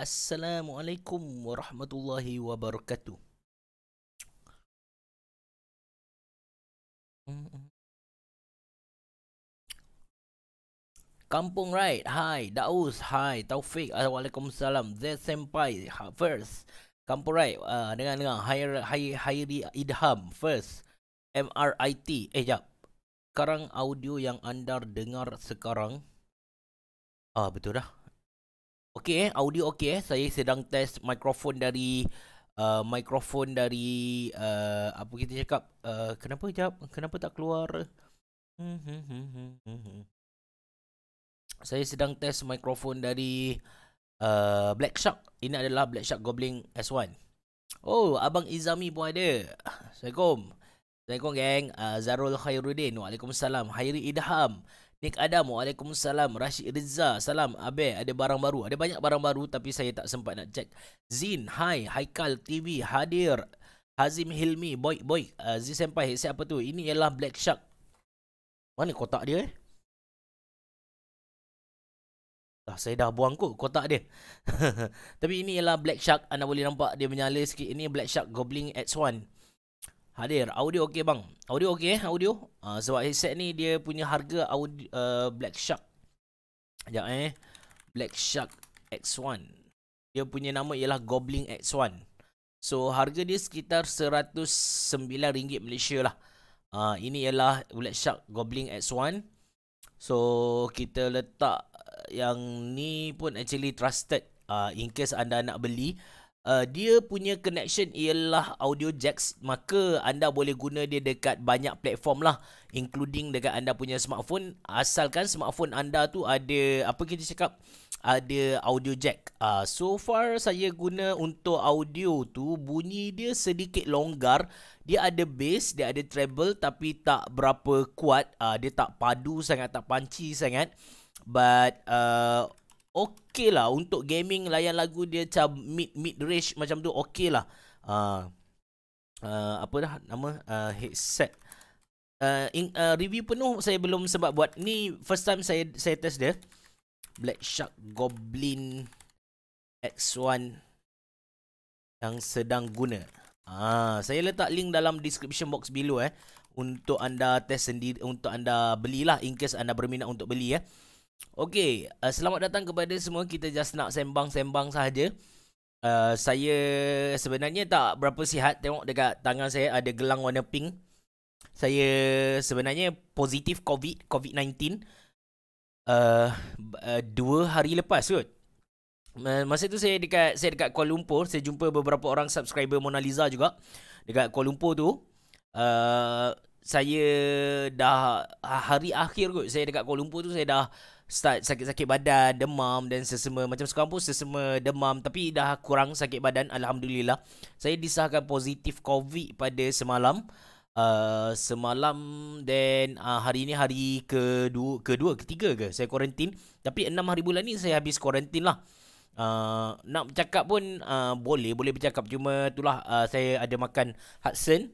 Assalamualaikum warahmatullahi wabarakatuh. Kampung Raid, hi Daus, hi Taufik, Assalamualaikum Z Senpai, ha, first Kampung Raid, uh, dengar-dengar Hairi hai, hai, hai, Idham, first MRIT, eh jap Sekarang audio yang anda dengar sekarang Ah betul dah Okey eh, audio okey eh. Saya sedang test mikrofon dari uh, mikrofon dari uh, apa kita cakap? Uh, kenapa jap? Kenapa tak keluar? Hmm, hmm, hmm, saya sedang test mikrofon dari uh, Black Shark. Ini adalah Black Shark Goblin S1. Oh, abang Izami pun ada. Assalamualaikum. Assalamualaikum geng. Uh, Zarul Khairuddin. Waalaikumsalam. Hairi Idham. Nik Adamo, Waalaikumsalam Rashid Rizza, salam Abe, ada barang baru Ada banyak barang baru tapi saya tak sempat nak check Zin, hai, Haikal TV, hadir Hazim Hilmi, boy, boy uh, Zin Senpai, headset apa tu? Ini ialah Black Shark Mana kotak dia eh? Dah, saya dah buang kot kotak dia Tapi ini ialah Black Shark Anda boleh nampak dia menyala sikit Ini Black Shark Goblin X1 Hadir audio okey bang. Audio okey eh audio. Uh, sebab headset ni dia punya harga audio uh, Black Shark. Jap eh. Black Shark X1. Dia punya nama ialah Goblin X1. So harga dia sekitar RM109 Malaysia lah. Uh, ini ialah Black Shark Goblin X1. So kita letak yang ni pun actually trusted uh, in case anda nak beli uh, dia punya connection ialah audio jacks maka anda boleh guna dia dekat banyak platform lah including dekat anda punya smartphone asalkan smartphone anda tu ada apa kita cakap ada audio jack. Uh, so far saya guna untuk audio tu bunyi dia sedikit longgar. Dia ada bass, dia ada treble tapi tak berapa kuat. Uh, dia tak padu sangat, tak panci sangat. But uh, okey lah untuk gaming layan lagu dia macam mid mid range macam tu okey lah. Uh, uh, apa dah nama uh, headset uh, in, uh, review penuh saya belum sebab buat ni first time saya saya test dia Black Shark Goblin X1 yang sedang guna. Ah, saya letak link dalam description box below eh untuk anda test sendiri untuk anda belilah in case anda berminat untuk beli eh. Ya. Okey, uh, selamat datang kepada semua. Kita just nak sembang-sembang sahaja. Uh, saya sebenarnya tak berapa sihat. Tengok dekat tangan saya ada gelang warna pink. Saya sebenarnya positif COVID, COVID-19. Uh, uh, 2 hari lepas kot. Masa tu saya dekat saya dekat Kuala Lumpur, saya jumpa beberapa orang subscriber Mona Lisa juga dekat Kuala Lumpur tu. Uh, saya dah hari akhir kot saya dekat Kuala Lumpur tu saya dah start sakit-sakit badan, demam dan sesemua macam sekarang pun sesama demam tapi dah kurang sakit badan alhamdulillah. Saya disahkan positif COVID pada semalam. Uh, semalam dan uh, hari ini hari kedua kedua ketiga ke saya kuarantin tapi enam hari bulan ni saya habis kuarantin lah uh, nak bercakap pun uh, boleh boleh bercakap cuma itulah uh, saya ada makan Hudson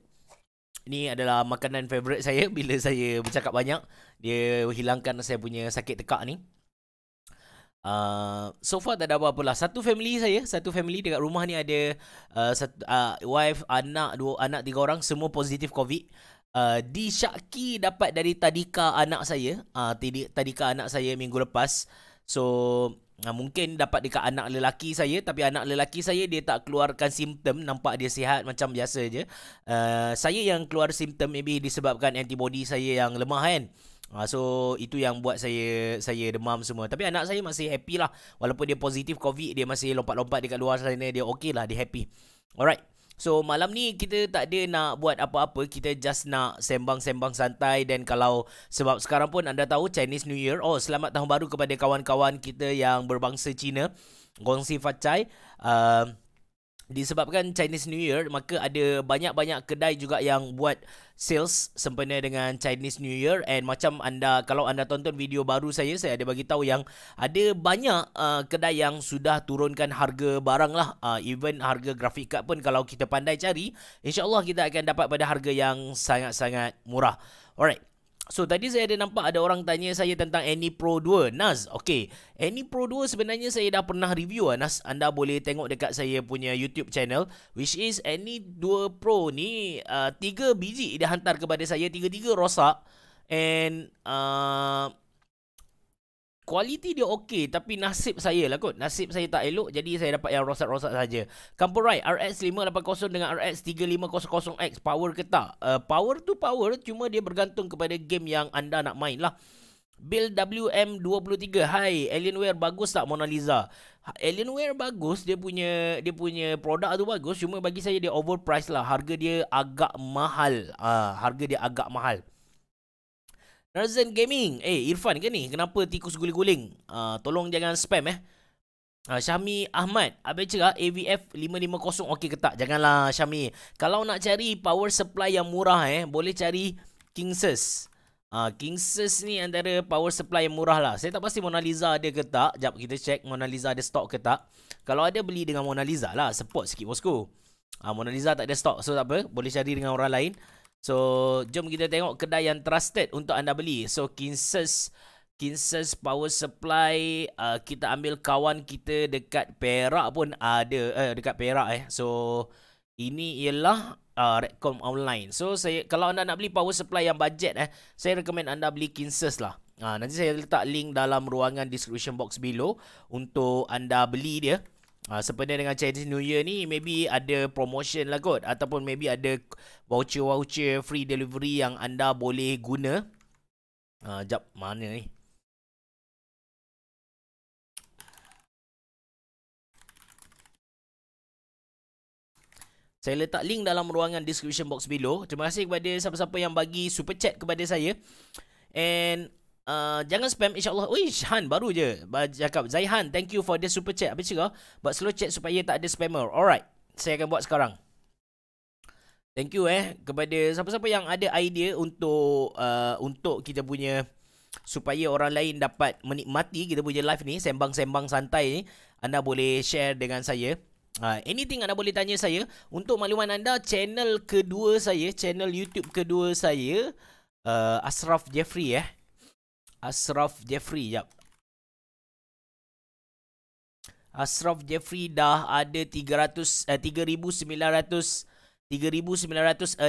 ini adalah makanan favorite saya bila saya bercakap banyak. Dia hilangkan saya punya sakit tekak ni. Uh, so far tak ada apa-apa lah. Satu family saya, satu family dekat rumah ni ada uh, ah, satu, uh, ah, wife, anak, dua anak tiga orang semua positif COVID. Uh, syaki dapat dari tadika anak saya. Uh, tadika anak saya minggu lepas. So, Ha, mungkin dapat dekat anak lelaki saya tapi anak lelaki saya dia tak keluarkan simptom nampak dia sihat macam biasa je. Uh, saya yang keluar simptom maybe disebabkan antibody saya yang lemah kan. Ha, so itu yang buat saya saya demam semua. Tapi anak saya masih happy lah walaupun dia positif covid dia masih lompat-lompat dekat luar sana dia okey lah dia happy. Alright. So malam ni kita tak ada nak buat apa-apa Kita just nak sembang-sembang santai Dan kalau sebab sekarang pun anda tahu Chinese New Year Oh selamat tahun baru kepada kawan-kawan kita yang berbangsa Cina Gongsi Fat Chai uh, disebabkan Chinese New Year maka ada banyak-banyak kedai juga yang buat sales sempena dengan Chinese New Year and macam anda kalau anda tonton video baru saya saya ada bagi tahu yang ada banyak uh, kedai yang sudah turunkan harga barang lah uh, even harga graphic card pun kalau kita pandai cari insyaallah kita akan dapat pada harga yang sangat-sangat murah alright So tadi saya ada nampak ada orang tanya saya tentang Any Pro 2 Nas. Okey, Any Pro 2 sebenarnya saya dah pernah review ah Nas. Anda boleh tengok dekat saya punya YouTube channel which is Any 2 Pro ni uh, 3 biji dia hantar kepada saya, tiga-tiga rosak and uh, Kualiti dia okey tapi nasib saya lah kot. Nasib saya tak elok jadi saya dapat yang rosak-rosak saja. Campur ride RX 580 dengan RX 3500X power ke tak? Uh, power tu power cuma dia bergantung kepada game yang anda nak main lah. Bill WM23. Hai, Alienware bagus tak Mona Lisa? Ha, Alienware bagus, dia punya dia punya produk tu bagus. Cuma bagi saya dia overpriced lah. Harga dia agak mahal. Uh, harga dia agak mahal. Razen Gaming. Eh, Irfan ke ni? Kenapa tikus guling-guling? Uh, tolong jangan spam eh. Uh, Syami Ahmad. Abang cakap AVF 550. Okey ketak. Janganlah Syami. Kalau nak cari power supply yang murah eh, boleh cari Kingses. Uh, ah, Kingsus ni antara power supply yang murah lah. Saya tak pasti Mona Lisa ada ke tak. Sekejap kita cek Mona Lisa ada stok ke tak. Kalau ada beli dengan Mona Lisa lah. Support sikit bosku. Uh, Mona Lisa tak ada stok, So tak apa. Boleh cari dengan orang lain. So, jom kita tengok kedai yang trusted untuk anda beli. So, Kinsus Kinsus Power Supply uh, kita ambil kawan kita dekat Perak pun ada eh dekat Perak eh. So, ini ialah uh, Redcom online. So, saya kalau anda nak beli power supply yang budget eh, saya rekomen anda beli Kinsus lah. Ha, nanti saya letak link dalam ruangan description box below untuk anda beli dia. Uh, ah, sempena dengan Chinese New Year ni maybe ada promotion lah kot ataupun maybe ada voucher-voucher free delivery yang anda boleh guna. Ah uh, jap mana ni? Saya letak link dalam ruangan description box below. Terima kasih kepada siapa-siapa yang bagi super chat kepada saya. And Uh, jangan spam insyaallah. Oi Han baru je cakap Zaihan thank you for the super chat. Apa cerita? Buat slow chat supaya tak ada spammer. Alright. Saya akan buat sekarang. Thank you eh kepada siapa-siapa yang ada idea untuk uh, untuk kita punya supaya orang lain dapat menikmati kita punya live ni sembang-sembang santai ni anda boleh share dengan saya. Uh, anything anda boleh tanya saya untuk makluman anda channel kedua saya channel YouTube kedua saya uh, Asraf Jeffrey eh Asraf Jeffrey jap. Asraf Jeffrey dah ada 300 eh, 3900 3960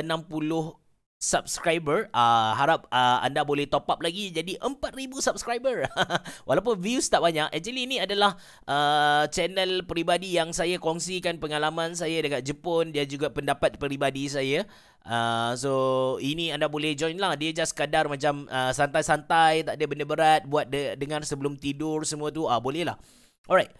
subscriber. Uh, harap uh, anda boleh top up lagi jadi 4,000 subscriber. Walaupun views tak banyak. Actually, ini adalah uh, channel peribadi yang saya kongsikan pengalaman saya dekat Jepun. Dia juga pendapat peribadi saya. Uh, so, ini anda boleh join lah. Dia just kadar macam uh, santai-santai. Tak ada benda berat. Buat de- dengar sebelum tidur semua tu. Uh, boleh lah. Alright.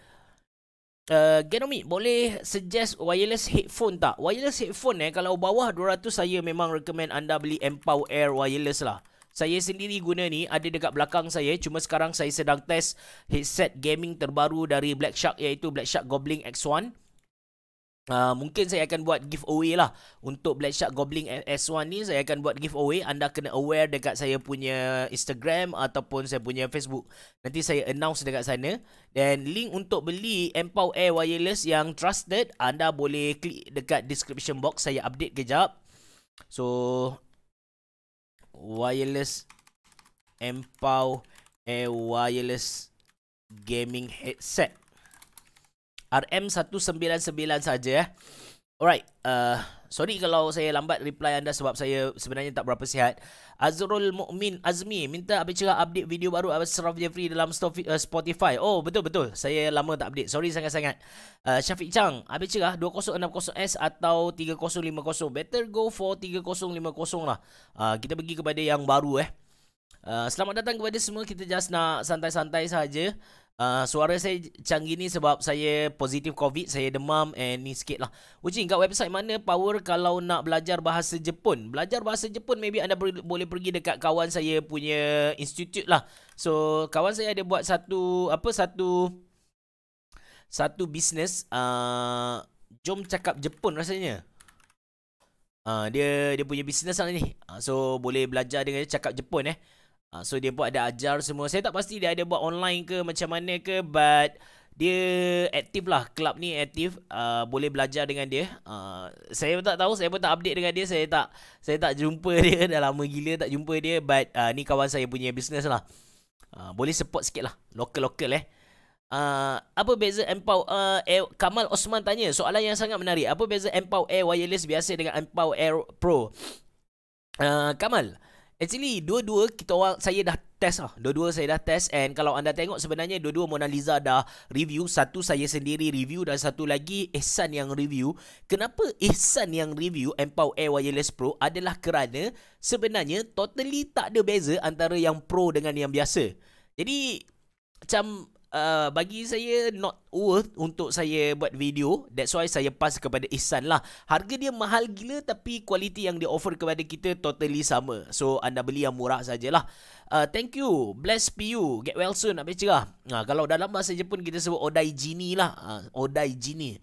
Uh, Genomi boleh suggest wireless headphone tak? Wireless headphone eh kalau bawah 200 saya memang recommend anda beli Empower Air wireless lah. Saya sendiri guna ni ada dekat belakang saya cuma sekarang saya sedang test headset gaming terbaru dari Black Shark iaitu Black Shark Goblin X1. Uh, mungkin saya akan buat giveaway lah Untuk Black Shark Goblin S1 ni Saya akan buat giveaway Anda kena aware dekat saya punya Instagram Ataupun saya punya Facebook Nanti saya announce dekat sana Dan link untuk beli Empow Air Wireless yang trusted Anda boleh klik dekat description box Saya update kejap So Wireless Empow Air Wireless Gaming Headset RM199 saja eh. Alright, uh, sorry kalau saya lambat reply anda sebab saya sebenarnya tak berapa sihat. Azrul Mukmin Azmi minta apa cakap update video baru Abang Seraf Jeffrey dalam uh, Spotify. Oh, betul betul. Saya lama tak update. Sorry sangat-sangat. Uh, Syafiq Chang, apa cakap 2060S atau 3050? Better go for 3050 lah. Uh, kita pergi kepada yang baru eh. Uh, selamat datang kepada semua. Kita just nak santai-santai saja. Uh, suara saya canggih ni sebab saya positif COVID, saya demam and ni sikit lah. Ujing, kat website mana power kalau nak belajar bahasa Jepun? Belajar bahasa Jepun, maybe anda ber- boleh pergi dekat kawan saya punya institut lah. So, kawan saya ada buat satu, apa, satu, satu bisnes. Uh, ah, jom cakap Jepun rasanya. Uh, dia dia punya bisnes lah ni. Uh, so, boleh belajar dengan cakap Jepun eh. Uh, so dia buat ada ajar semua. Saya tak pasti dia ada buat online ke macam mana ke but dia aktif lah Klub ni aktif uh, ah, Boleh belajar dengan dia uh, Saya pun tak tahu Saya pun tak update dengan dia Saya tak Saya tak jumpa dia Dah lama gila tak jumpa dia But uh, ni kawan saya punya business lah uh, Boleh support sikit lah Local-local eh uh, Apa beza Empow uh, Kamal Osman tanya Soalan yang sangat menarik Apa beza Empow Air Wireless Biasa dengan Empow Air Pro uh, Kamal Kamal Actually, dua-dua kita orang saya dah test lah. Dua-dua saya dah test and kalau anda tengok sebenarnya dua-dua Mona Lisa dah review. Satu saya sendiri review dan satu lagi Ehsan yang review. Kenapa Ehsan yang review Empow Air Wireless Pro adalah kerana sebenarnya totally tak ada beza antara yang pro dengan yang biasa. Jadi, macam Uh, bagi saya not worth untuk saya buat video that's why saya pass kepada Ihsan lah harga dia mahal gila tapi kualiti yang dia offer kepada kita totally sama so anda beli yang murah sajalah uh, thank you bless be you get well soon habis cerah nah, uh, kalau dalam bahasa Jepun kita sebut odai jini lah uh, odai jini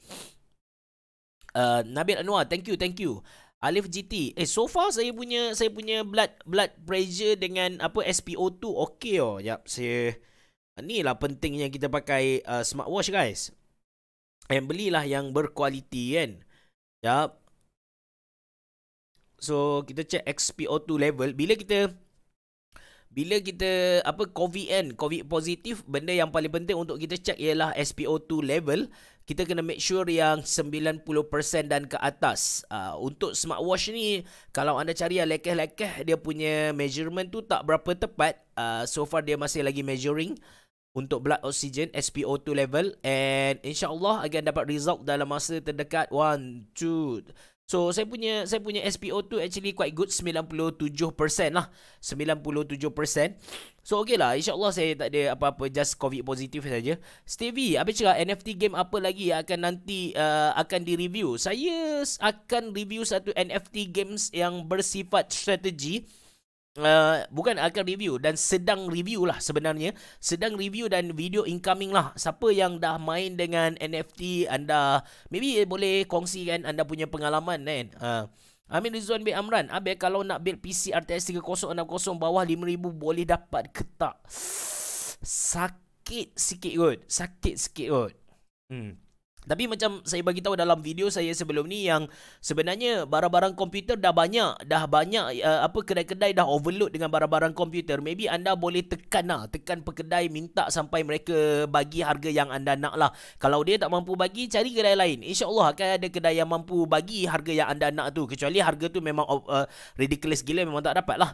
uh, Nabil Anwar thank you thank you Alif GT. Eh so far saya punya saya punya blood blood pressure dengan apa SPO2 okey oh. Yap, saya Ni lah pentingnya kita pakai uh, smartwatch guys. And belilah yang berkualiti kan. Sekejap. So kita check XPO2 level. Bila kita... Bila kita apa COVID kan, COVID positif, benda yang paling penting untuk kita check ialah SPO2 level. Kita kena make sure yang 90% dan ke atas. Uh, untuk smartwatch ni, kalau anda cari yang lekeh-lekeh, dia punya measurement tu tak berapa tepat. Uh, so far dia masih lagi measuring untuk blood oxygen SPO2 level and insyaallah akan dapat result dalam masa terdekat 1 2 So saya punya saya punya SPO2 actually quite good 97% lah 97%. So okay lah insyaallah saya tak ada apa-apa just covid positif saja. Stevie apa cerita NFT game apa lagi yang akan nanti uh, akan di review. Saya akan review satu NFT games yang bersifat strategi. Eh, bukan akan review dan sedang review lah sebenarnya sedang review dan video incoming lah siapa yang dah main dengan NFT anda maybe boleh kongsikan anda punya pengalaman kan uh, Amin Rizwan B. Amran Abe kalau nak build PC RTX 3060 bawah 5000 boleh dapat ke tak? Sakit sikit kot Sakit sikit kot hmm. Tapi macam saya bagi tahu dalam video saya sebelum ni yang sebenarnya barang-barang komputer dah banyak, dah banyak uh, apa kedai-kedai dah overload dengan barang-barang komputer. Maybe anda boleh tekan lah, tekan pekedai minta sampai mereka bagi harga yang anda nak lah. Kalau dia tak mampu bagi, cari kedai lain. Insya Allah akan ada kedai yang mampu bagi harga yang anda nak tu. Kecuali harga tu memang uh, ridiculous gila, memang tak dapat lah.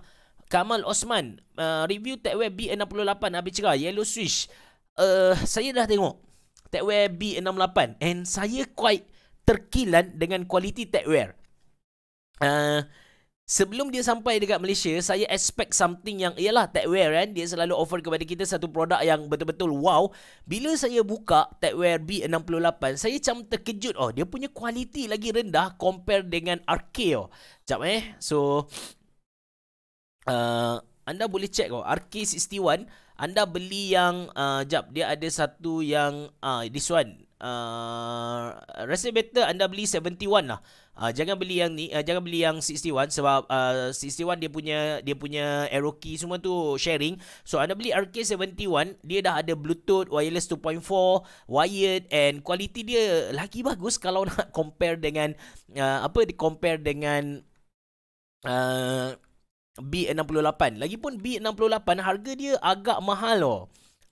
Kamal Osman, uh, review tech web B68 habis cerah, Yellow Switch. Uh, saya dah tengok techwear B68 and saya quite terkilan dengan kualiti techwear. Uh, sebelum dia sampai dekat Malaysia, saya expect something yang ialah techwear kan. Dia selalu offer kepada kita satu produk yang betul-betul wow. Bila saya buka techwear B68, saya macam terkejut. Oh, dia punya kualiti lagi rendah compare dengan RK. Oh. Sekejap eh. So, uh, anda boleh check. Oh, RK61 anda beli yang uh, jap dia ada satu yang uh, this one. Uh, rasa better anda beli 71 lah. Uh, jangan beli yang ni, uh, jangan beli yang 61 sebab uh, 61 dia punya dia punya arrow key semua tu sharing. So anda beli RK71, dia dah ada bluetooth, wireless 2.4, wired and quality dia lagi bagus kalau nak compare dengan uh, apa di compare dengan uh, B68. Lagipun B68 harga dia agak mahal loh.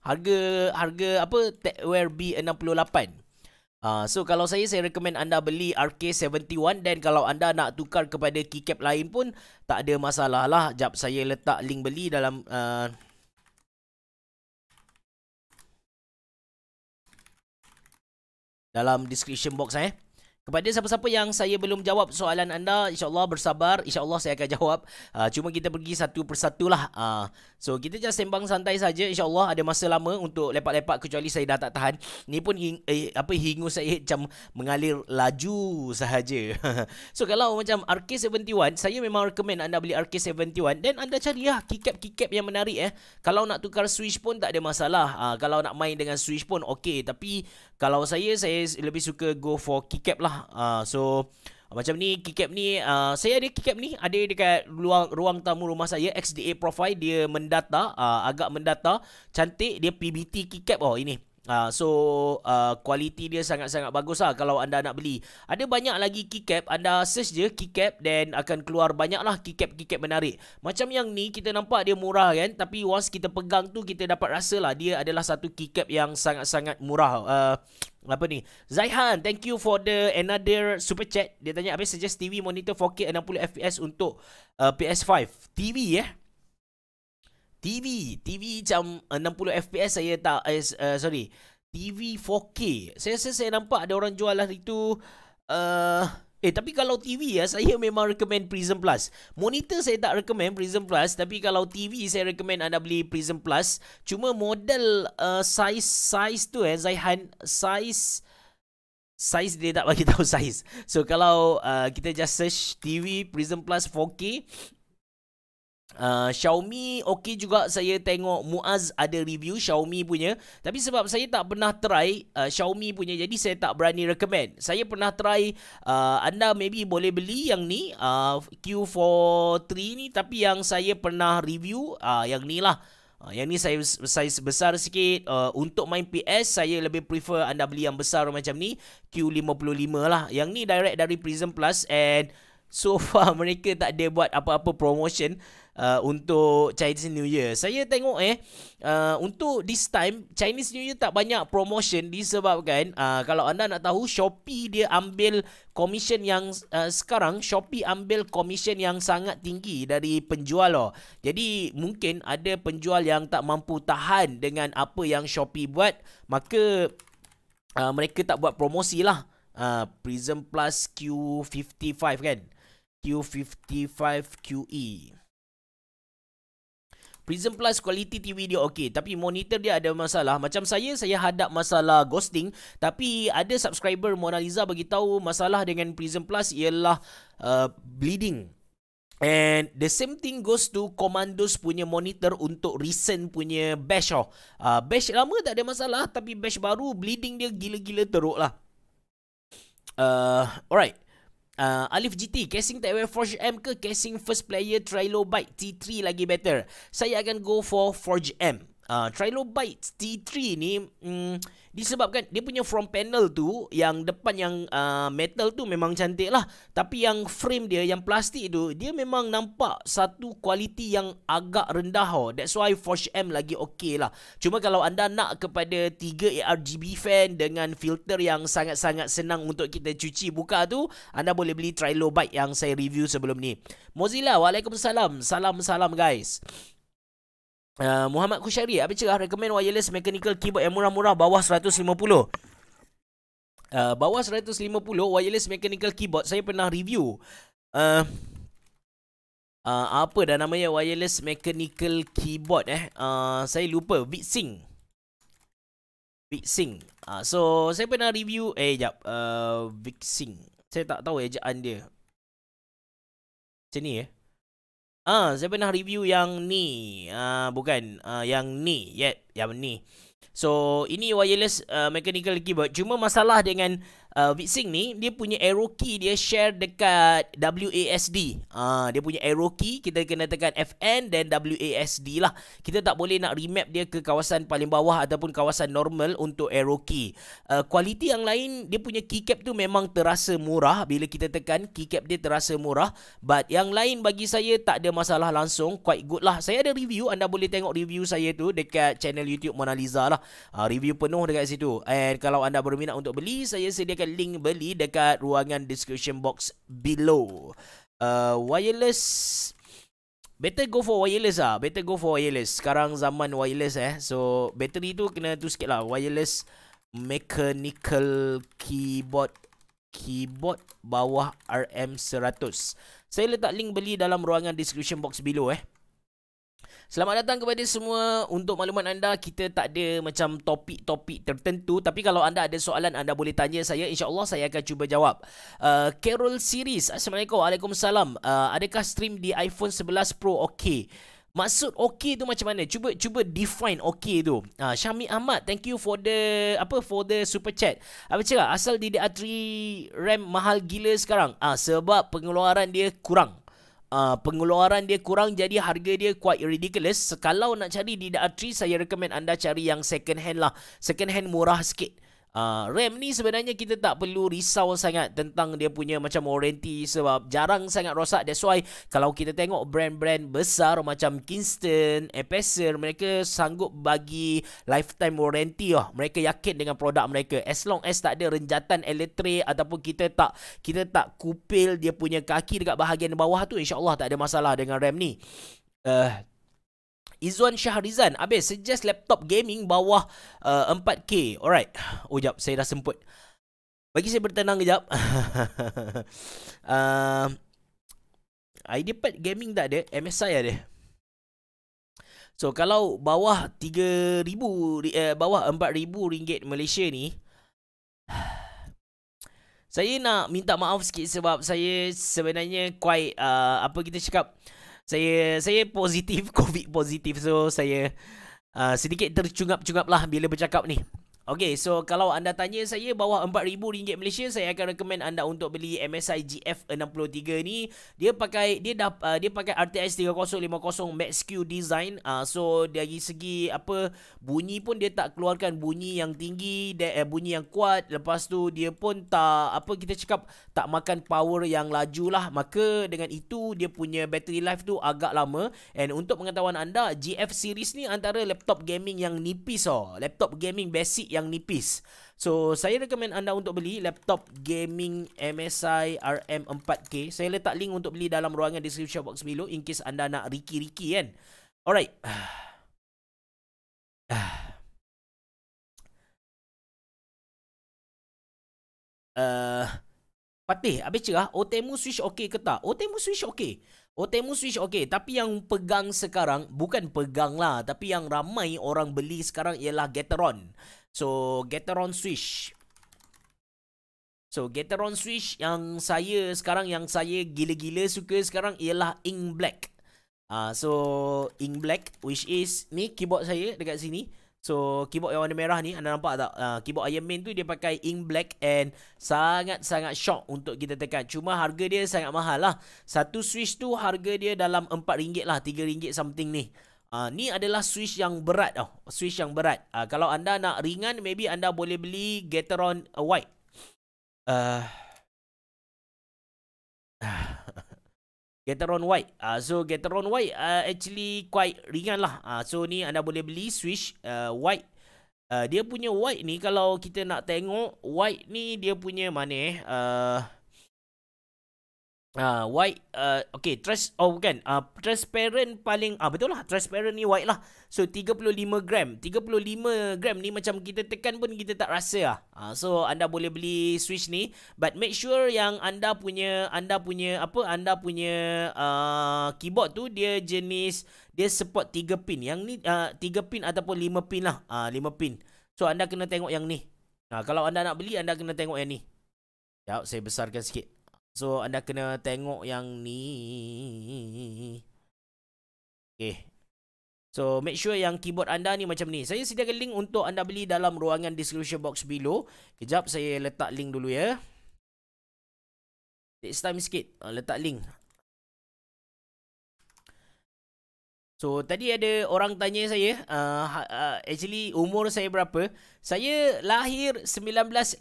Harga harga apa Techwear B68. Uh, ah, so kalau saya saya recommend anda beli RK71 dan kalau anda nak tukar kepada keycap lain pun tak ada masalah lah. Jap saya letak link beli dalam uh, dalam description box eh kepada siapa-siapa yang saya belum jawab soalan anda insyaallah bersabar insyaallah saya akan jawab uh, cuma kita pergi satu persatulah uh, ah, so kita just sembang santai saja insyaallah ada masa lama untuk lepak-lepak kecuali saya dah tak tahan ni pun hing, eh, apa hingu saya macam mengalir laju sahaja so kalau macam RK71 saya memang recommend anda beli RK71 dan anda cari lah kicap-kicap yang menarik eh kalau nak tukar switch pun tak ada masalah uh, kalau nak main dengan switch pun okey tapi kalau saya saya lebih suka go for keycap lah. Uh, so macam ni keycap ni uh, saya ada keycap ni ada dekat luang, ruang tamu rumah saya XDA profile dia mendata uh, agak mendata cantik dia PBT keycap oh ini Uh, so kualiti ah, uh, dia sangat-sangat bagus lah kalau anda nak beli Ada banyak lagi keycap Anda search je keycap Dan akan keluar banyak lah keycap-keycap menarik Macam yang ni kita nampak dia murah kan Tapi once kita pegang tu kita dapat rasa lah Dia adalah satu keycap yang sangat-sangat murah uh, apa ni Zaihan Thank you for the Another super chat Dia tanya Apa suggest TV monitor 4K 60fps Untuk uh, PS5 TV eh TV TV macam 60 eh, fps saya tak uh, sorry TV 4K saya rasa saya nampak ada orang jual lah itu. uh, eh tapi kalau TV ya saya memang recommend Prism Plus monitor saya tak recommend Prism Plus tapi kalau TV saya recommend anda beli Prism Plus cuma model uh, size size tu eh Zaihan size size dia tak bagi tahu size. So kalau uh, kita just search TV Prism Plus 4K, Uh, Xiaomi okey juga saya tengok Muaz ada review Xiaomi punya tapi sebab saya tak pernah try uh, Xiaomi punya jadi saya tak berani recommend. Saya pernah try uh, anda maybe boleh beli yang ni uh, Q43 ni tapi yang saya pernah review uh, yang ni lah. Uh, yang ni saya saiz besar sikit uh, untuk main PS saya lebih prefer anda beli yang besar macam ni Q55 lah. Yang ni direct dari Prism Plus and so far mereka tak ada buat apa-apa promotion uh, untuk Chinese New Year. Saya tengok eh uh, untuk this time Chinese New Year tak banyak promotion disebabkan uh, kalau anda nak tahu Shopee dia ambil komisen yang uh, sekarang Shopee ambil komisen yang sangat tinggi dari penjual loh Jadi mungkin ada penjual yang tak mampu tahan dengan apa yang Shopee buat, maka uh, mereka tak buat promosi lah. Uh, Prism Plus Q55 kan? Q55 QE. Prism Plus quality TV dia okey tapi monitor dia ada masalah. Macam saya saya hadap masalah ghosting tapi ada subscriber Mona Lisa bagi tahu masalah dengan Prism Plus ialah uh, bleeding. And the same thing goes to Commandos punya monitor untuk recent punya bash oh. Uh, bash lama tak ada masalah tapi bash baru bleeding dia gila-gila teruk lah. Uh, alright uh, Alif GT casing TWR Forge M ke casing first player Trilo Byte T3 lagi better saya akan go for Forge M uh, Byte T3 ni hmm um, Disebabkan dia punya front panel tu Yang depan yang uh, metal tu memang cantik lah Tapi yang frame dia, yang plastik tu Dia memang nampak satu kualiti yang agak rendah oh. That's why Forge M lagi okey lah Cuma kalau anda nak kepada 3 ARGB fan Dengan filter yang sangat-sangat senang untuk kita cuci buka tu Anda boleh beli Trilo Bike yang saya review sebelum ni Mozilla, Waalaikumsalam Salam-salam guys uh, Muhammad Kushari Apa cakap Recommend wireless mechanical keyboard Yang murah-murah Bawah 150 uh, ah, Bawah 150 Wireless mechanical keyboard Saya pernah review uh, uh, Apa dah namanya Wireless mechanical keyboard eh uh, Saya lupa Vixing Vixing uh, So Saya pernah review Eh sekejap uh, Vixing Saya tak tahu ejaan dia Macam ni eh Ha, saya pernah review yang ni. Uh, bukan uh, yang ni. Yet, yang ni. So, ini wireless uh, mechanical keyboard. Cuma masalah dengan uh, Vixing ni dia punya arrow key dia share dekat WASD. uh, ah, dia punya arrow key kita kena tekan FN dan WASD lah. Kita tak boleh nak remap dia ke kawasan paling bawah ataupun kawasan normal untuk arrow key. Uh, kualiti uh, yang lain dia punya keycap tu memang terasa murah bila kita tekan keycap dia terasa murah but yang lain bagi saya tak ada masalah langsung quite good lah. Saya ada review anda boleh tengok review saya tu dekat channel YouTube Mona Lisa lah. Uh, review penuh dekat situ. And kalau anda berminat untuk beli saya sediakan link beli dekat ruangan description box below. Uh, wireless Better go for wireless ah. Better go for wireless. Sekarang zaman wireless eh. So, bateri tu kena tu sikit lah. Wireless mechanical keyboard. Keyboard bawah RM100. Saya letak link beli dalam ruangan description box below eh. Selamat datang kepada semua Untuk makluman anda Kita tak ada macam topik-topik tertentu Tapi kalau anda ada soalan Anda boleh tanya saya InsyaAllah saya akan cuba jawab uh, Carol Series Assalamualaikum Waalaikumsalam uh, Adakah stream di iPhone 11 Pro OK? Maksud OK tu macam mana? Cuba cuba define OK tu. Ah uh, Syami Ahmad, thank you for the apa for the super chat. Apa cakap? Asal DDR3 RAM mahal gila sekarang. uh, sebab pengeluaran dia kurang uh, pengeluaran dia kurang jadi harga dia quite ridiculous. Sekalau nak cari di daatri saya rekomen anda cari yang second hand lah. Second hand murah sikit. Uh, ah, RAM ni sebenarnya kita tak perlu risau sangat tentang dia punya macam warranty sebab jarang sangat rosak that's why kalau kita tengok brand-brand besar macam Kingston, Epesser mereka sanggup bagi lifetime warranty lah. mereka yakin dengan produk mereka as long as tak ada renjatan elektrik ataupun kita tak kita tak kupil dia punya kaki dekat bahagian bawah tu insyaAllah tak ada masalah dengan RAM ni Uh, Izwan Syahrizan Habis suggest laptop gaming bawah uh, 4K Alright Oh jap saya dah semput Bagi saya bertenang kejap uh, Ideapad gaming tak ada MSI ada So kalau bawah 3000 eh, bawah 4000 ringgit Malaysia ni saya nak minta maaf sikit sebab saya sebenarnya quite uh, apa kita cakap uh, saya saya positif covid positif so saya uh, sedikit tercungap-cungap lah bila bercakap ni Okay, so kalau anda tanya saya bawah RM4,000 Malaysia, saya akan recommend anda untuk beli MSI GF63 ni. Dia pakai dia dah, uh, dia pakai RTX 3050 Max Q design. Uh, so dari segi apa bunyi pun dia tak keluarkan bunyi yang tinggi, eh, bunyi yang kuat. Lepas tu dia pun tak apa kita cakap tak makan power yang laju lah. Maka dengan itu dia punya battery life tu agak lama. And untuk pengetahuan anda, GF series ni antara laptop gaming yang nipis oh. Laptop gaming basic yang yang nipis. So, saya recommend anda untuk beli laptop gaming MSI RM4K. Saya letak link untuk beli dalam ruangan description box below in case anda nak riki-riki kan. Alright. Uh, Patih, habis cerah Otemu switch okay ke tak? Otemu switch okay Otemu switch okay Tapi yang pegang sekarang Bukan pegang lah Tapi yang ramai orang beli sekarang Ialah Gateron So get around switch. So get around switch yang saya sekarang yang saya gila-gila suka sekarang ialah Ink Black Ah, uh, So Ink Black which is ni keyboard saya dekat sini So keyboard yang warna merah ni anda nampak tak? Uh, keyboard Iron Man tu dia pakai ink black and sangat-sangat shock untuk kita tekan. Cuma harga dia sangat mahal lah. Satu switch tu harga dia dalam RM4 lah. RM3 something ni. Uh, ni adalah switch yang berat tau. Oh, switch yang berat. Uh, kalau anda nak ringan, maybe anda boleh beli Gateron uh, White. Uh, Gateron White. Uh, so, Gateron White uh, actually quite ringan lah. Uh, so, ni anda boleh beli switch uh, white. Uh, dia punya white ni kalau kita nak tengok, white ni dia punya mana eh. Uh, uh, white uh, okay trans oh kan uh, transparent paling ah uh, betul lah transparent ni white lah so 35 gram 35 gram ni macam kita tekan pun kita tak rasa lah. ah uh, so anda boleh beli switch ni but make sure yang anda punya anda punya apa anda punya uh, keyboard tu dia jenis dia support 3 pin yang ni uh, 3 pin ataupun 5 pin lah ah uh, 5 pin so anda kena tengok yang ni Nah, kalau anda nak beli, anda kena tengok yang ni. Sekejap, saya besarkan sikit. So anda kena tengok yang ni. Okay. So make sure yang keyboard anda ni macam ni. Saya sediakan link untuk anda beli dalam ruangan description box below. Kejap saya letak link dulu ya. Take time sikit. Ah, letak link. So tadi ada orang tanya saya uh, ha, uh, actually umur saya berapa? Saya lahir 1989.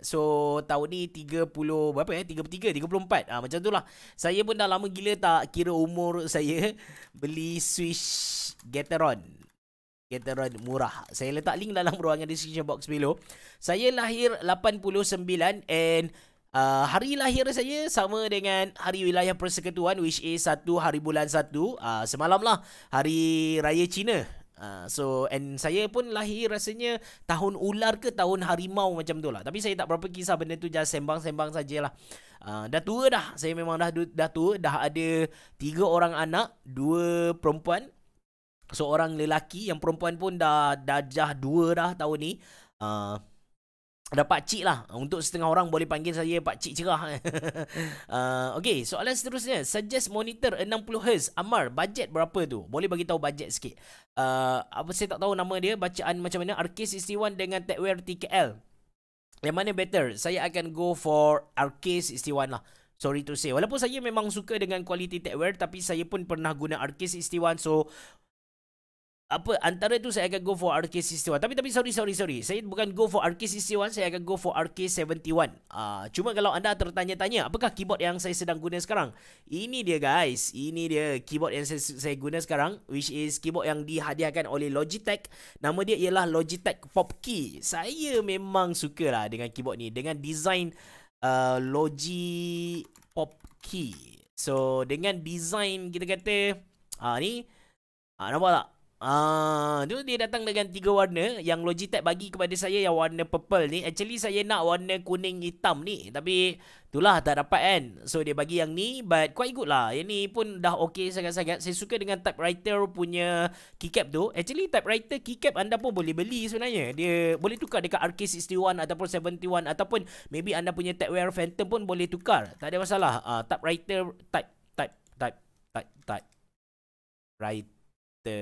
So tahun ni 30 berapa eh? 33, 34. Ah uh, macam itulah. Saya pun dah lama gila tak kira umur saya beli Swiss Gateron. Gateron murah. Saya letak link dalam ruangan description box below. Saya lahir 89 and Uh, hari lahir saya sama dengan Hari Wilayah Persekutuan which is 1 hari bulan 1 uh, ah, semalam lah Hari Raya Cina. Uh, so and saya pun lahir rasanya tahun ular ke tahun harimau macam tu lah Tapi saya tak berapa kisah benda tu just sembang-sembang sajalah uh, Dah tua dah saya memang dah, dah tua dah ada tiga orang anak dua perempuan Seorang lelaki yang perempuan pun dah dah jah dua dah tahun ni uh, ada Pak Cik lah. Untuk setengah orang boleh panggil saya Pak Cik Cerah. uh, okay, soalan seterusnya. Suggest monitor 60Hz. Amar, bajet berapa tu? Boleh bagi tahu bajet sikit. Uh, apa saya tak tahu nama dia. Bacaan macam mana. RK61 dengan Techwear TKL. Yang mana better? Saya akan go for RK61 lah. Sorry to say. Walaupun saya memang suka dengan kualiti Techwear. Tapi saya pun pernah guna RK61. So, apa antara itu saya akan go for RK61 tapi tapi sorry sorry sorry saya bukan go for RK61 saya akan go for RK71 uh, ah, cuma kalau anda tertanya-tanya apakah keyboard yang saya sedang guna sekarang ini dia guys ini dia keyboard yang saya, saya guna sekarang which is keyboard yang dihadiahkan oleh Logitech nama dia ialah Logitech Pop Key saya memang suka lah dengan keyboard ni dengan design uh, Logi Pop Key so dengan design kita kata uh, ni uh, nampak tak Ah, tu dia datang dengan tiga warna yang Logitech bagi kepada saya yang warna purple ni. Actually saya nak warna kuning hitam ni, tapi itulah tak dapat kan. So dia bagi yang ni but quite good lah. Yang ni pun dah okay sangat-sangat. Saya suka dengan typewriter punya keycap tu. Actually typewriter keycap anda pun boleh beli sebenarnya. Dia boleh tukar dekat RK61 ataupun 71 ataupun maybe anda punya Typewear Phantom pun boleh tukar. Tak ada masalah. Ah, typewriter type type type type type writer the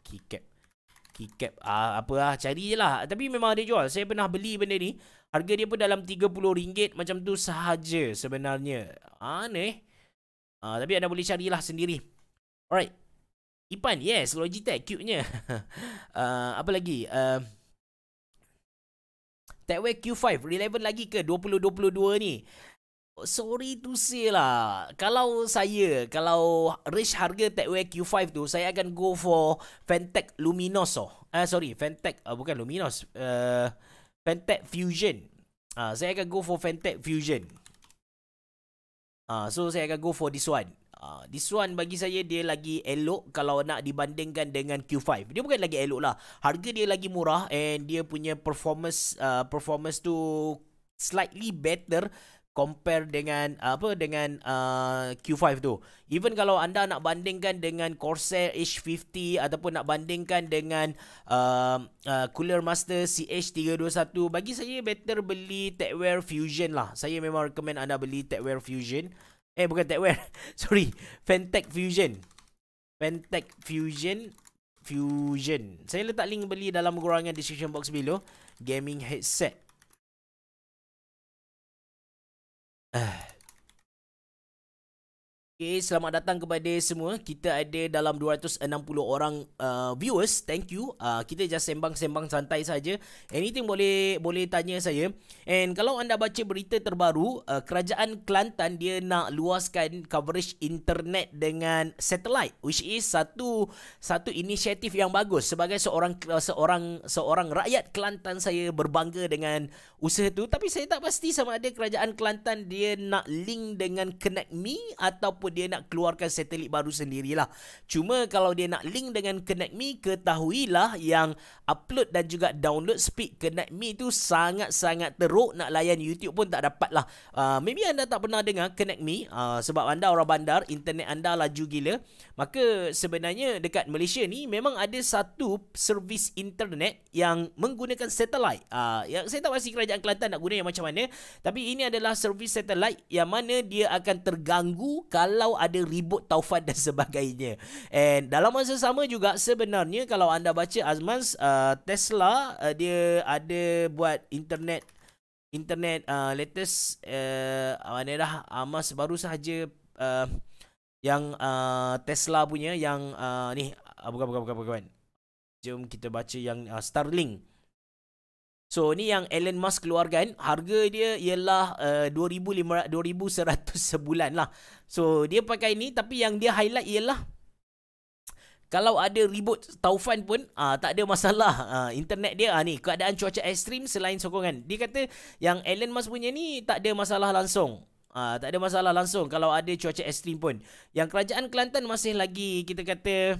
keycap keycap uh, ah, apa lah cari je lah tapi memang ada jual saya pernah beli benda ni harga dia pun dalam RM30 macam tu sahaja sebenarnya aneh ah uh, tapi anda boleh carilah sendiri alright Ipan, yes, Logitech, cute-nya. uh, apa lagi? Uh, Techwear Q5, relevant lagi ke 2022 ni? Sorry to say lah Kalau saya Kalau rich harga Techwear Q5 tu Saya akan go for Fantech Luminos oh. Eh, sorry Fantech uh, Bukan Luminos uh, Fantech Fusion uh, Saya akan go for Fantech Fusion uh, So saya akan go for this one Uh, this one bagi saya dia lagi elok kalau nak dibandingkan dengan Q5. Dia bukan lagi elok lah. Harga dia lagi murah and dia punya performance uh, performance tu slightly better compare dengan apa dengan uh, Q5 tu. Even kalau anda nak bandingkan dengan Corsair H50 ataupun nak bandingkan dengan uh, uh, Cooler Master CH321, bagi saya better beli Techwear Fusion lah. Saya memang recommend anda beli Techwear Fusion. Eh bukan Techwear. Sorry, Fantech Fusion. Fantech Fusion Fusion. Saya letak link beli dalam kurangan description box below. Gaming headset. Okay, selamat datang kepada semua. Kita ada dalam 260 orang uh, viewers. Thank you. Uh, kita just sembang-sembang santai saja. Anything boleh boleh tanya saya. And kalau anda baca berita terbaru, uh, kerajaan Kelantan dia nak luaskan coverage internet dengan satellite, which is satu satu inisiatif yang bagus. Sebagai seorang seorang seorang rakyat Kelantan saya berbangga dengan usaha tu tapi saya tak pasti sama ada kerajaan Kelantan dia nak link dengan Connect Me ataupun dia nak keluarkan satelit baru sendirilah. Cuma kalau dia nak link dengan Connect Me ketahuilah yang upload dan juga download speed Connect Me tu sangat-sangat teruk nak layan YouTube pun tak dapat lah. Uh, ah, maybe anda tak pernah dengar Connect Me uh, sebab anda orang bandar internet anda laju gila. Maka sebenarnya dekat Malaysia ni memang ada satu servis internet yang menggunakan satelit. Uh, ah, yang saya tak pasti kerajaan kerajaan Kelantan nak guna yang macam mana tapi ini adalah servis satelit yang mana dia akan terganggu kalau ada ribut taufan dan sebagainya and dalam masa sama juga sebenarnya kalau anda baca Azman uh, Tesla uh, dia ada buat internet internet uh, latest uh, mana dah Amas baru sahaja uh, yang uh, Tesla punya yang uh, ni uh, bukan bukan bukan bukan jom kita baca yang uh, Starlink So ni yang Elon Musk keluarkan harga dia ialah uh, 2100 sebulan lah. So dia pakai ni tapi yang dia highlight ialah kalau ada ribut taufan pun uh, tak ada masalah uh, internet dia uh, ni keadaan cuaca ekstrim selain sokongan. Dia kata yang Elon Musk punya ni tak ada masalah langsung. Uh, tak ada masalah langsung kalau ada cuaca ekstrim pun. Yang kerajaan Kelantan masih lagi kita kata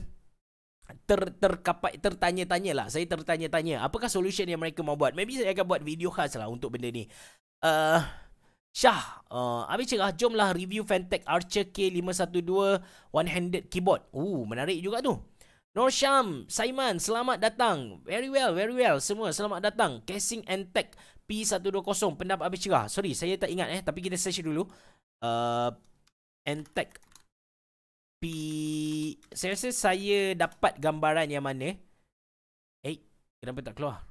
ter terkapai tertanya-tanya lah saya tertanya-tanya apakah solution yang mereka mau buat maybe saya akan buat video khas lah untuk benda ni uh, Syah, uh, habis cakap, jomlah review Fantech Archer K512 one-handed keyboard. Uh, menarik juga tu. Norsham, Saiman, selamat datang. Very well, very well. Semua selamat datang. Casing and Tech P120, pendapat habis cakap. Sorry, saya tak ingat eh, tapi kita search dulu. Uh, Antec tapi saya rasa saya dapat gambaran yang mana. Eh, kenapa tak keluar?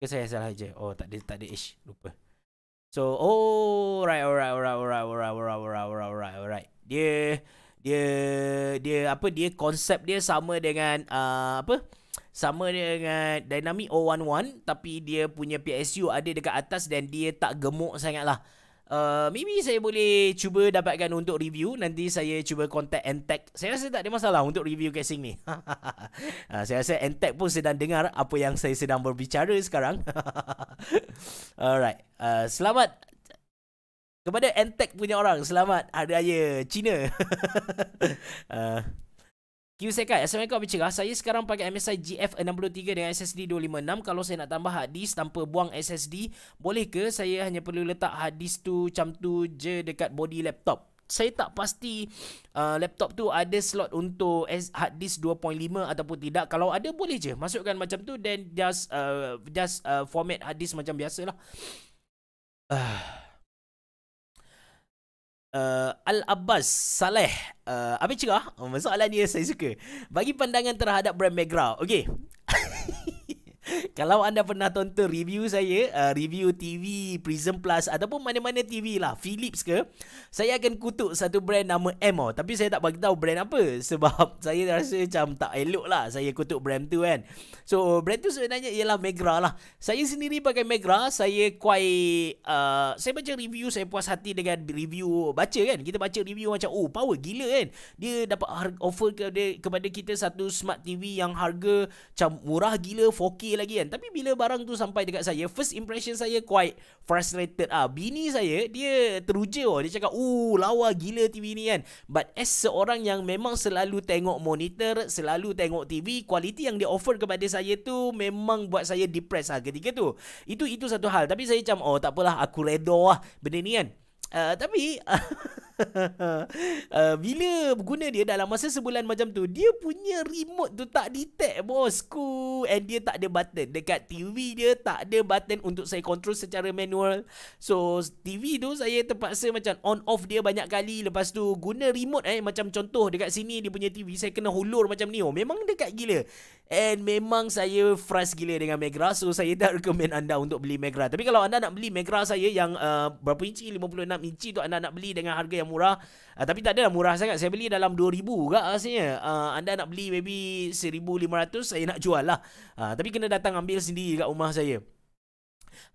Ke saya salah je. Oh, takde takde ish, lupa. So, oh, right, alright, alright, alright, alright, alright, alright, alright, alright, alright. Dia dia dia apa dia konsep dia sama dengan uh, apa? Sama dengan Dynamic 011 tapi dia punya PSU ada dekat atas dan dia tak gemuk sangat lah Uh, maybe saya boleh cuba dapatkan untuk review Nanti saya cuba contact Antec Saya rasa tak ada masalah untuk review casing ni uh, Saya rasa Antec pun sedang dengar Apa yang saya sedang berbicara sekarang Alright uh, Selamat Kepada Antec punya orang Selamat Hari Raya Cina uh, Q Sekat, Assalamualaikum Bicara. Saya sekarang pakai MSI GF63 dengan SSD 256. Kalau saya nak tambah hard disk tanpa buang SSD, boleh ke saya hanya perlu letak hard disk tu macam tu je dekat body laptop? Saya tak pasti uh, laptop tu ada slot untuk hard disk 2.5 ataupun tidak. Kalau ada boleh je masukkan macam tu then just uh, just uh, format hard disk macam biasalah. Ah. Uh. Uh, Al-Abbas Saleh uh, Apa cerah? Oh, masalah ni saya suka Bagi pandangan terhadap brand Megra Okay Kalau anda pernah tonton review saya uh, Review TV Prism Plus Ataupun mana-mana TV lah Philips ke Saya akan kutuk satu brand nama Emo Tapi saya tak bagi tahu brand apa Sebab saya rasa macam tak elok lah Saya kutuk brand tu kan So brand tu sebenarnya ialah Megra lah Saya sendiri pakai Megra Saya quite uh, Saya baca review Saya puas hati dengan review Baca kan Kita baca review macam Oh power gila kan Dia dapat har- offer ke- kepada kita Satu smart TV yang harga Macam murah gila 4K lagi lagi kan Tapi bila barang tu sampai dekat saya First impression saya quite frustrated ah Bini saya dia teruja oh. Dia cakap Uh lawa gila TV ni kan But as seorang yang memang selalu tengok monitor Selalu tengok TV Kualiti yang dia offer kepada saya tu Memang buat saya depressed lah ketika tu Itu itu satu hal Tapi saya macam Oh takpelah aku redor lah Benda ni kan Ah, tapi uh, bila guna dia dalam masa sebulan macam tu dia punya remote tu tak detect bosku and dia tak ada button dekat TV dia tak ada button untuk saya control secara manual so TV tu saya terpaksa macam on off dia banyak kali lepas tu guna remote eh macam contoh dekat sini dia punya TV saya kena hulur macam ni oh memang dekat gila And memang saya fresh gila dengan Megra So saya tak recommend anda untuk beli Megra Tapi kalau anda nak beli Megra saya yang uh, Berapa inci? 56 inci tu anda nak beli dengan harga yang murah uh, Tapi tak adalah murah sangat Saya beli dalam 2000 ke rasanya uh, Anda nak beli maybe 1500 Saya nak jual lah uh, Tapi kena datang ambil sendiri kat rumah saya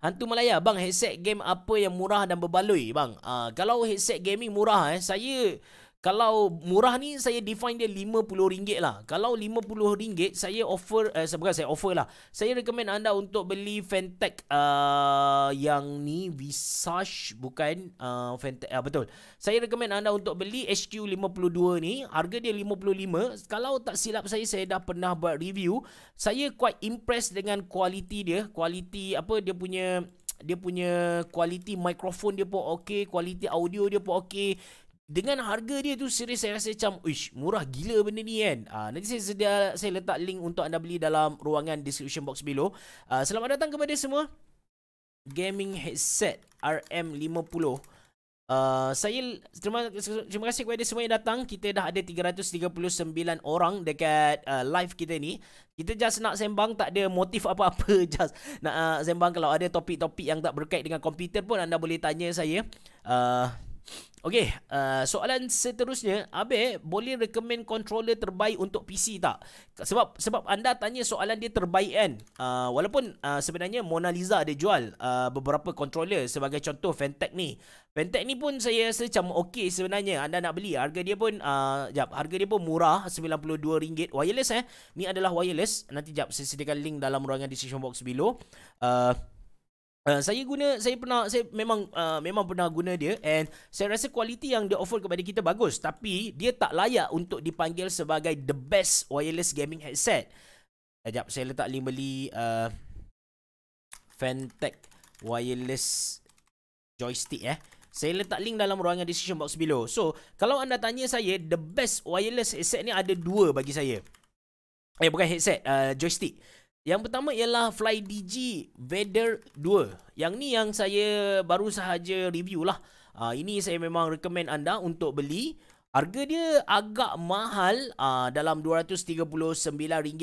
Hantu Malaya Bang headset game apa yang murah dan berbaloi bang uh, Kalau headset gaming murah eh Saya kalau murah ni saya define dia RM50 lah. Kalau RM50 saya offer eh, bukan saya offer lah. Saya recommend anda untuk beli Fentec uh, yang ni Visage bukan uh, Fentec uh, ah, betul. Saya recommend anda untuk beli HQ52 ni harga dia RM55. Kalau tak silap saya saya dah pernah buat review. Saya quite impressed dengan kualiti dia, kualiti apa dia punya dia punya kualiti mikrofon dia pun okey, kualiti audio dia pun okey dengan harga dia tu serius saya rasa macam uish murah gila benda ni kan. Uh, nanti saya sedia saya letak link untuk anda beli dalam ruangan description box below. Uh, selamat datang kepada semua gaming headset RM50. Uh, ah, saya terima, terima kasih kepada semua yang datang. Kita dah ada 339 orang dekat uh, live kita ni. Kita just nak sembang tak ada motif apa-apa just nak uh, sembang kalau ada topik-topik yang tak berkait dengan komputer pun anda boleh tanya saya. Uh, Okey, uh, soalan seterusnya, Abe boleh recommend controller terbaik untuk PC tak? Sebab sebab anda tanya soalan dia terbaik kan. Uh, walaupun uh, sebenarnya Mona Lisa ada jual uh, beberapa controller sebagai contoh Fantech ni. Fantech ni pun saya rasa macam okey sebenarnya anda nak beli. Harga dia pun uh, jap, harga dia pun murah RM92 wireless eh. Ni adalah wireless. Nanti jap saya sediakan link dalam ruangan decision box below. Uh, Uh, saya guna saya pernah saya memang uh, memang pernah guna dia and saya rasa kualiti yang dia offer kepada kita bagus tapi dia tak layak untuk dipanggil sebagai the best wireless gaming headset. Sekejap saya letak link beli a uh, Fantech wireless joystick eh. Saya letak link dalam ruangan decision box below. So, kalau anda tanya saya the best wireless headset ni ada dua bagi saya. Eh bukan headset, uh, joystick. Yang pertama ialah Fly FlyDG Vader 2. Yang ni yang saya baru sahaja review lah. Uh, ini saya memang recommend anda untuk beli. Harga dia agak mahal uh, dalam RM239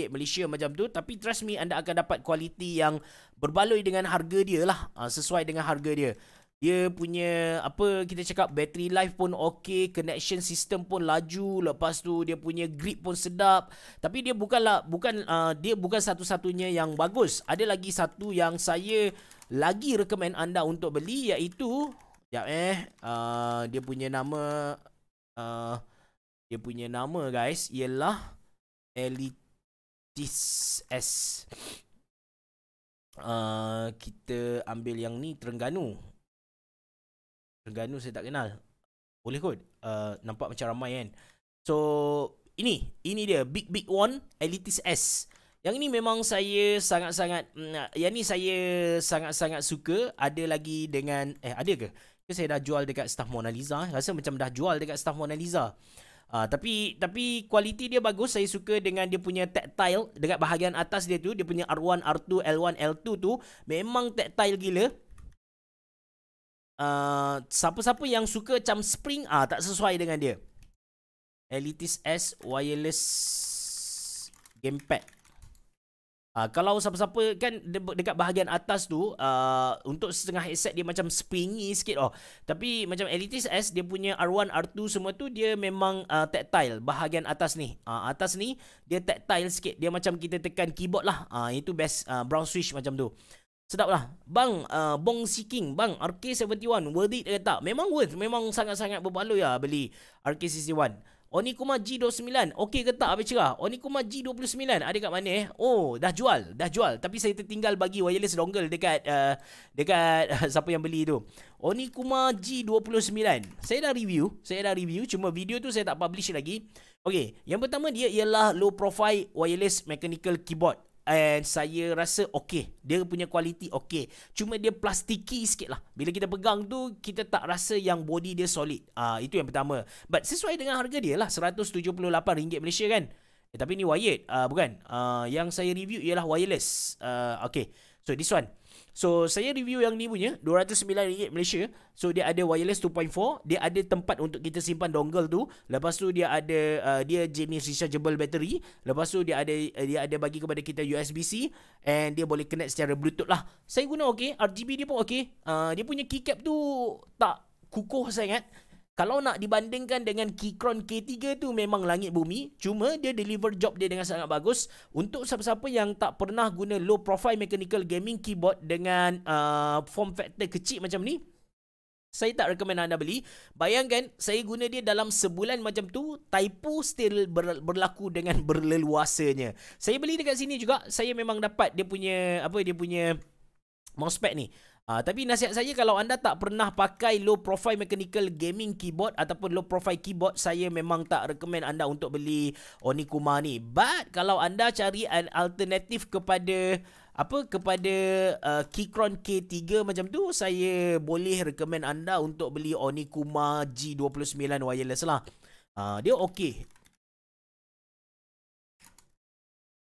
Malaysia macam tu. Tapi trust me anda akan dapat kualiti yang berbaloi dengan harga dia lah. Uh, sesuai dengan harga dia dia punya apa kita cakap battery life pun okey connection system pun laju lepas tu dia punya grip pun sedap tapi dia bukanlah bukan uh, dia bukan satu-satunya yang bagus ada lagi satu yang saya lagi recommend anda untuk beli iaitu ya eh uh, dia punya nama uh, dia punya nama guys ialah Elitis S uh, kita ambil yang ni Terengganu Terengganu saya tak kenal Boleh kot uh, Nampak macam ramai kan So Ini Ini dia Big Big One Elitis S Yang ini memang saya sangat-sangat mm, ah, Yang ni saya sangat-sangat suka Ada lagi dengan Eh ada ke? ke? Saya dah jual dekat staff Mona Lisa eh, Rasa macam dah jual dekat staff Mona Lisa Uh, tapi tapi kualiti dia bagus saya suka dengan dia punya tactile dekat bahagian atas dia tu dia punya R1 R2 L1 L2 tu memang tactile gila Uh, siapa-siapa yang suka macam spring ah tak sesuai dengan dia. Elitis S wireless gamepad. Ah kalau siapa-siapa kan dekat bahagian atas tu uh, untuk setengah headset dia macam springy sikit oh. Tapi macam Elitis S dia punya R1 R2 semua tu dia memang uh, tactile bahagian atas ni. Uh, atas ni dia tactile sikit. Dia macam kita tekan keyboard lah. uh, itu best uh, brown switch macam tu. Sedap lah. Bang, uh, Bong Si King. Bang, RK71. Worth it ke tak? Memang worth. Memang sangat-sangat berbaloi lah beli RK71. Onikuma G29. Okey ke tak? Apa cerah? Onikuma G29. Ada kat mana eh? Oh, dah jual. Dah jual. Tapi saya tertinggal bagi wireless dongle dekat uh, dekat uh, siapa yang beli tu. Onikuma G29. Saya dah review. Saya dah review. Cuma video tu saya tak publish lagi. Okey. Yang pertama dia ialah low profile wireless mechanical keyboard. And saya rasa okey. Dia punya kualiti okey. Cuma dia plastiki sikit lah. Bila kita pegang tu, kita tak rasa yang body dia solid. Ah uh, Itu yang pertama. But sesuai dengan harga dia lah. RM178 Malaysia kan. Eh, tapi ni wired. Uh, ah, bukan. Uh, yang saya review ialah wireless. Uh, ah, okay. So this one. So saya review yang ni punya RM209 Malaysia So dia ada wireless 2.4 Dia ada tempat untuk kita simpan dongle tu Lepas tu dia ada uh, Dia jenis rechargeable battery Lepas tu dia ada uh, Dia ada bagi kepada kita USB-C And dia boleh connect secara bluetooth lah Saya guna okay RGB dia pun okay uh, Dia punya keycap tu Tak kukuh sangat kalau nak dibandingkan dengan Keychron K3 tu memang langit bumi. Cuma dia deliver job dia dengan sangat bagus. Untuk siapa-siapa yang tak pernah guna low profile mechanical gaming keyboard dengan uh, form factor kecil macam ni. Saya tak rekomen anda beli. Bayangkan saya guna dia dalam sebulan macam tu. Typo still berlaku dengan berleluasanya. Saya beli dekat sini juga. Saya memang dapat dia punya apa dia punya mousepad ni. Uh, tapi nasihat saya kalau anda tak pernah pakai low profile mechanical gaming keyboard ataupun low profile keyboard saya memang tak recommend anda untuk beli Onikuma ni. But kalau anda cari an alternatif kepada apa kepada uh, Keychron K3 macam tu saya boleh recommend anda untuk beli Onikuma G29 wireless lah. Uh, dia okey.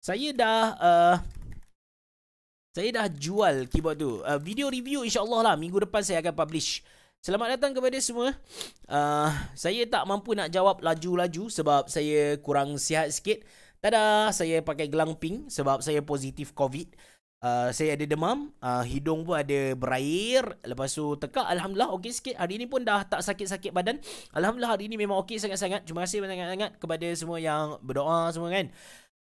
Saya dah uh, saya dah jual keyboard tu. Uh, video review insyaAllah lah. Minggu depan saya akan publish. Selamat datang kepada semua. Uh, saya tak mampu nak jawab laju-laju sebab saya kurang sihat sikit. Tada, saya pakai gelang pink sebab saya positif COVID. Uh, saya ada demam, uh, hidung pun ada berair Lepas tu tekak, Alhamdulillah okey sikit Hari ni pun dah tak sakit-sakit badan Alhamdulillah hari ni memang okey sangat-sangat Terima kasih banyak-banyak kepada semua yang berdoa semua kan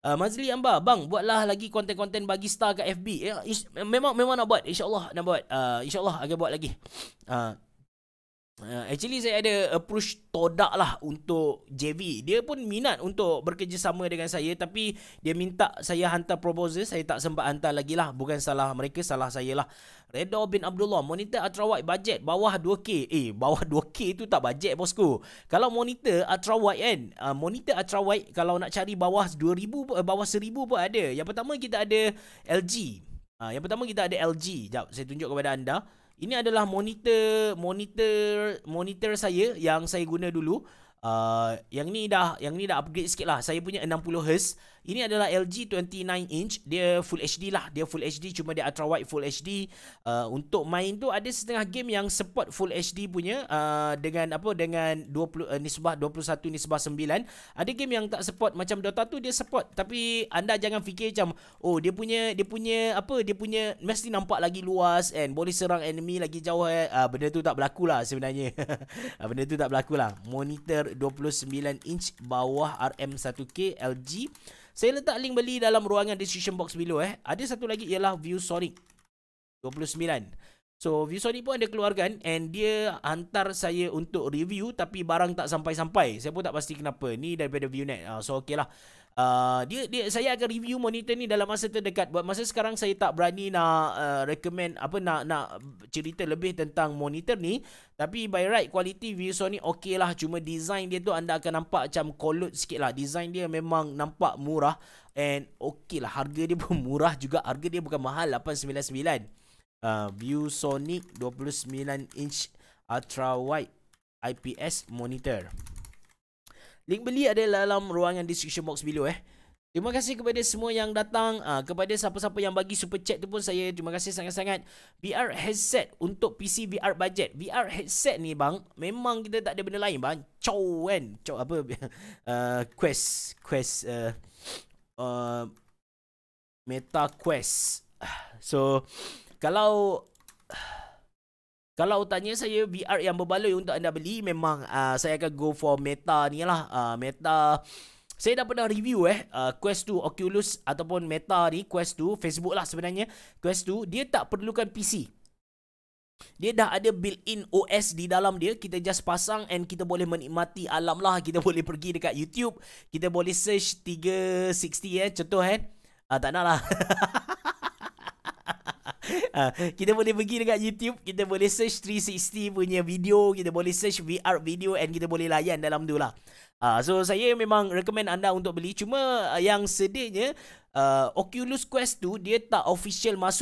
Uh, Mazli Ambar, bang buatlah lagi konten-konten bagi star kat FB. Eh, memang memang nak buat. Insya Allah nak buat. Uh, ah, Allah akan buat lagi. Uh, Uh, actually saya ada approach todak lah untuk JV. Dia pun minat untuk bekerjasama dengan saya tapi dia minta saya hantar proposal. Saya tak sempat hantar lagi lah. Bukan salah mereka, salah saya lah. Redo bin Abdullah, monitor ultrawide budget bawah 2K. Eh, bawah 2K tu tak budget bosku. Kalau monitor ultrawide kan, uh, monitor ultrawide kalau nak cari bawah 2000 eh, bawah 1000 pun ada. Yang pertama kita ada LG. Uh, ah, yang pertama kita ada LG. Jap, saya tunjuk kepada anda. Ini adalah monitor monitor monitor saya yang saya guna dulu. Uh, yang ni dah yang ni dah upgrade sikit lah Saya punya 60Hz ini adalah LG 29 inch. Dia full HD lah. Dia full HD. Cuma dia ultra wide full HD. Uh, untuk main tu ada setengah game yang support full HD punya. Uh, dengan apa? Dengan 20, uh, nisbah 21 nisbah 9. Ada game yang tak support. Macam Dota tu dia support. Tapi anda jangan fikir macam. Oh dia punya. Dia punya apa? Dia punya. Mesti nampak lagi luas. And boleh serang enemy lagi jauh. Eh. Uh, benda tu tak berlaku lah sebenarnya. Ah, benda tu tak berlaku lah. Monitor 29 inch bawah RM1K LG. Saya letak link beli dalam ruangan description box below eh. Ada satu lagi ialah ViewSonic 29. So ViewSonic pun ada keluarkan and dia hantar saya untuk review tapi barang tak sampai-sampai. Saya pun tak pasti kenapa. Ni daripada ViewNet. Uh, so okey lah uh, dia dia saya akan review monitor ni dalam masa terdekat buat masa sekarang saya tak berani nak uh, recommend apa nak nak cerita lebih tentang monitor ni tapi by right quality view Sony okey lah cuma design dia tu anda akan nampak macam kolot sikit lah design dia memang nampak murah and okey lah harga dia pun murah juga harga dia bukan mahal 899 Uh, ah, View Sonic 29 inch ultra wide IPS monitor. Link beli ada dalam ruangan description box below eh. Terima kasih kepada semua yang datang ha, Kepada siapa-siapa yang bagi super chat tu pun Saya terima kasih sangat-sangat VR headset untuk PC VR budget VR headset ni bang Memang kita tak ada benda lain bang Chow kan Chow apa uh, Quest Quest uh, uh, Meta Quest So Kalau kalau tanya saya VR yang berbaloi untuk anda beli memang uh, saya akan go for Meta ni lah uh, Meta saya dah pernah review eh uh, Quest 2 Oculus ataupun Meta ni Quest 2 Facebook lah sebenarnya Quest 2 dia tak perlukan PC. Dia dah ada built-in OS di dalam dia Kita just pasang and kita boleh menikmati alam lah Kita boleh pergi dekat YouTube Kita boleh search 360 eh Contoh eh uh, Tak nak lah Uh, kita boleh pergi dekat YouTube Kita boleh search 360 punya video Kita boleh search VR video And kita boleh layan dalam tu lah uh, So saya memang recommend anda untuk beli Cuma ah, yang sedihnya uh, Oculus Quest tu Dia tak official masuk